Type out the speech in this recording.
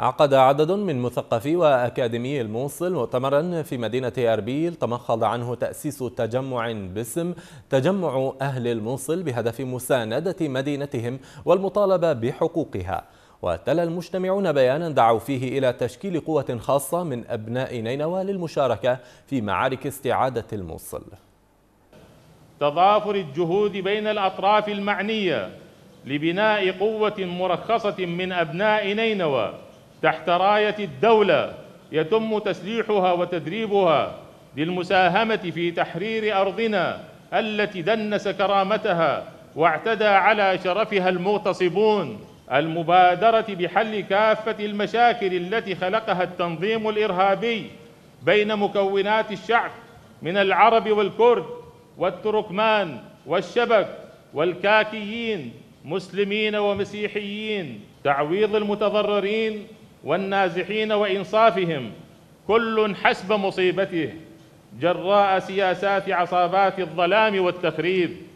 عقد عدد من مثقفي وأكاديمي الموصل مؤتمرا في مدينة أربيل تمخض عنه تأسيس تجمع باسم تجمع أهل الموصل بهدف مساندة مدينتهم والمطالبة بحقوقها وتلى المجتمعون بيانا دعوا فيه إلى تشكيل قوة خاصة من أبناء نينوى للمشاركة في معارك استعادة الموصل تضافر الجهود بين الأطراف المعنية لبناء قوة مرخصة من أبناء نينوى تحت رايه الدوله يتم تسليحها وتدريبها للمساهمه في تحرير ارضنا التي دنس كرامتها واعتدى على شرفها المغتصبون المبادره بحل كافه المشاكل التي خلقها التنظيم الارهابي بين مكونات الشعب من العرب والكرد والتركمان والشبك والكاكيين مسلمين ومسيحيين تعويض المتضررين والنازحين وإنصافهم كل حسب مصيبته جراء سياسات عصابات الظلام والتخريب